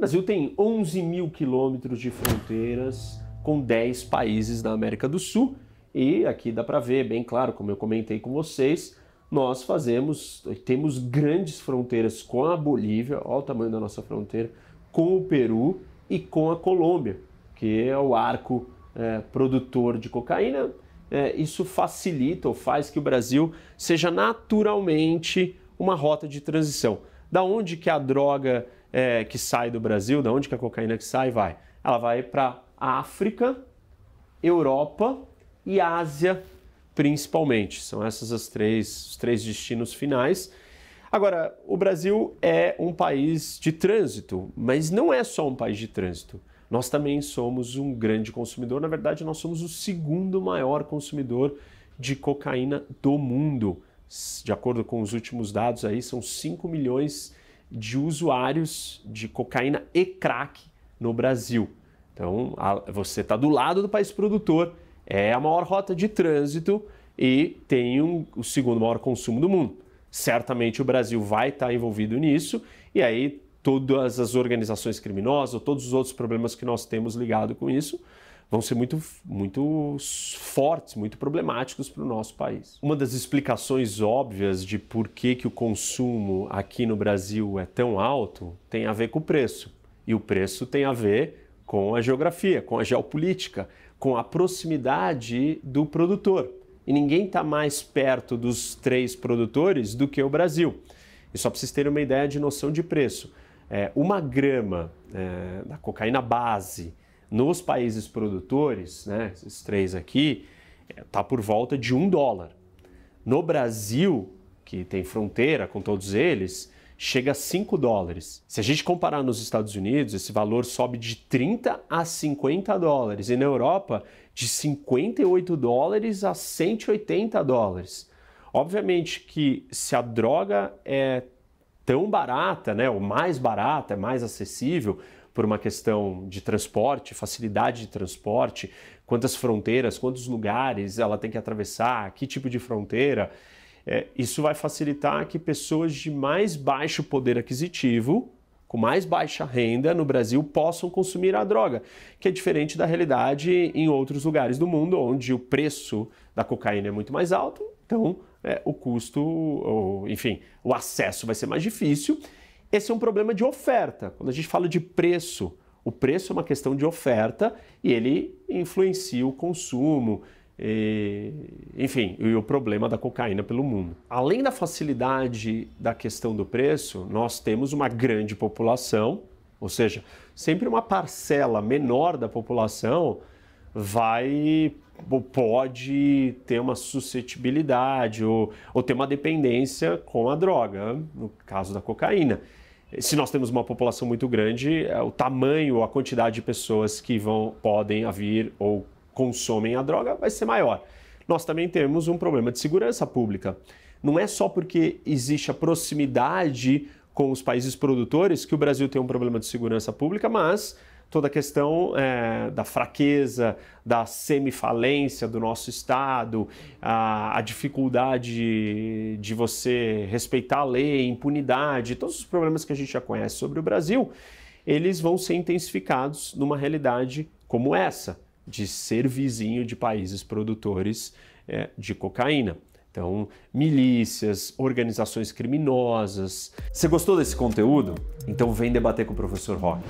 O Brasil tem 11 mil quilômetros de fronteiras com 10 países da América do Sul. E aqui dá para ver, bem claro, como eu comentei com vocês, nós fazemos, temos grandes fronteiras com a Bolívia, olha o tamanho da nossa fronteira, com o Peru e com a Colômbia, que é o arco é, produtor de cocaína. É, isso facilita ou faz que o Brasil seja naturalmente uma rota de transição. Da onde que a droga é, que sai do Brasil, da onde que a cocaína que sai vai? Ela vai para África, Europa e Ásia, principalmente. São esses as três, os três destinos finais. Agora, o Brasil é um país de trânsito, mas não é só um país de trânsito. Nós também somos um grande consumidor, na verdade, nós somos o segundo maior consumidor de cocaína do mundo. De acordo com os últimos dados aí, são 5 milhões de usuários de cocaína e crack no Brasil. Então, a, você está do lado do país produtor, é a maior rota de trânsito e tem um, o segundo maior consumo do mundo. Certamente o Brasil vai estar tá envolvido nisso e aí todas as organizações criminosas, ou todos os outros problemas que nós temos ligado com isso, vão ser muito, muito fortes, muito problemáticos para o nosso país. Uma das explicações óbvias de por que, que o consumo aqui no Brasil é tão alto tem a ver com o preço. E o preço tem a ver com a geografia, com a geopolítica, com a proximidade do produtor. E ninguém está mais perto dos três produtores do que o Brasil. E só para vocês terem uma ideia de noção de preço. É, uma grama é, da cocaína base nos países produtores, né, esses três aqui, está é, por volta de um dólar. No Brasil, que tem fronteira com todos eles, chega a 5 dólares. Se a gente comparar nos Estados Unidos, esse valor sobe de 30 a 50 dólares e na Europa de 58 dólares a 180 dólares. Obviamente que se a droga é tão barata, né, ou mais barata, é mais acessível, por uma questão de transporte, facilidade de transporte, quantas fronteiras, quantos lugares ela tem que atravessar, que tipo de fronteira. É, isso vai facilitar que pessoas de mais baixo poder aquisitivo, com mais baixa renda no Brasil, possam consumir a droga, que é diferente da realidade em outros lugares do mundo, onde o preço da cocaína é muito mais alto, então é, o custo, ou, enfim, o acesso vai ser mais difícil esse é um problema de oferta. Quando a gente fala de preço, o preço é uma questão de oferta e ele influencia o consumo, e, eh, enfim, e o problema da cocaína pelo mundo. Além da facilidade da questão do preço, nós temos uma grande população, ou seja, sempre uma parcela menor da população vai ou pode ter uma suscetibilidade ou, ou ter uma dependência com a droga, no caso da cocaína. Se nós temos uma população muito grande, é, o tamanho, a quantidade de pessoas que vão, podem vir ou consomem a droga vai ser maior. Nós também temos um problema de segurança pública. Não é só porque existe a proximidade com os países produtores que o Brasil tem um problema de segurança pública, mas toda a questão é, da fraqueza, da semifalência do nosso Estado, a, a, dificuldade de você respeitar a lei, impunidade, todos os problemas que a gente já conhece sobre o Brasil, eles vão ser intensificados numa realidade como essa, de ser vizinho de países produtores é, de cocaína. Então, milícias, organizações criminosas. Você gostou desse conteúdo? Então vem debater com o professor Rock.